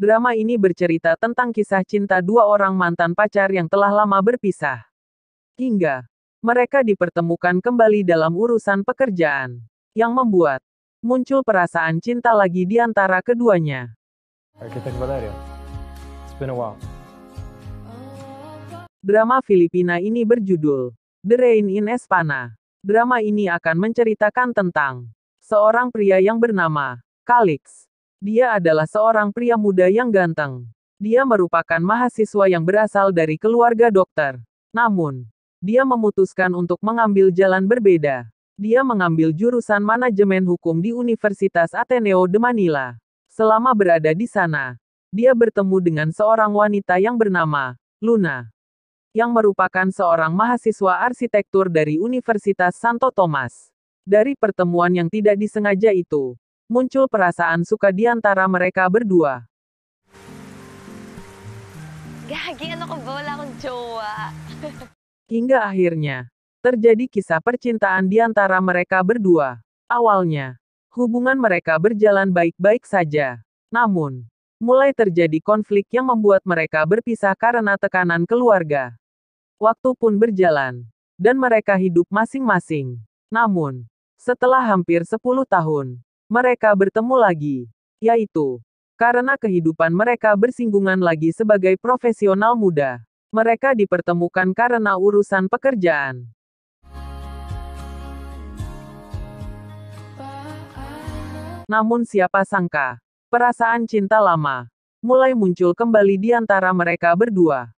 Drama ini bercerita tentang kisah cinta dua orang mantan pacar yang telah lama berpisah. Hingga mereka dipertemukan kembali dalam urusan pekerjaan. Yang membuat muncul perasaan cinta lagi di antara keduanya. Drama Filipina ini berjudul The Rain in Espana. Drama ini akan menceritakan tentang seorang pria yang bernama Kalix. Dia adalah seorang pria muda yang ganteng. Dia merupakan mahasiswa yang berasal dari keluarga dokter. Namun, dia memutuskan untuk mengambil jalan berbeda. Dia mengambil jurusan manajemen hukum di Universitas Ateneo de Manila. Selama berada di sana, dia bertemu dengan seorang wanita yang bernama Luna, yang merupakan seorang mahasiswa arsitektur dari Universitas Santo Tomas. Dari pertemuan yang tidak disengaja itu, muncul perasaan suka di antara mereka berdua. Gagi, ano ko bola Hingga akhirnya, terjadi kisah percintaan di antara mereka berdua. Awalnya, hubungan mereka berjalan baik-baik saja. Namun, mulai terjadi konflik yang membuat mereka berpisah karena tekanan keluarga. Waktu pun berjalan, dan mereka hidup masing-masing. Namun, setelah hampir 10 tahun, mereka bertemu lagi. Yaitu, karena kehidupan mereka bersinggungan lagi sebagai profesional muda. Mereka dipertemukan karena urusan pekerjaan. Namun siapa sangka, perasaan cinta lama mulai muncul kembali di antara mereka berdua.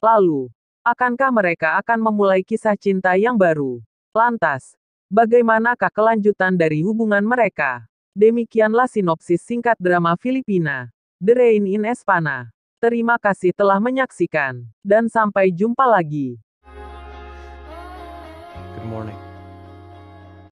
Lalu, akankah mereka akan memulai kisah cinta yang baru? Lantas, Bagaimanakah kelanjutan dari hubungan mereka? Demikianlah sinopsis singkat drama Filipina, The Rain in Espana. Terima kasih telah menyaksikan, dan sampai jumpa lagi. Good morning.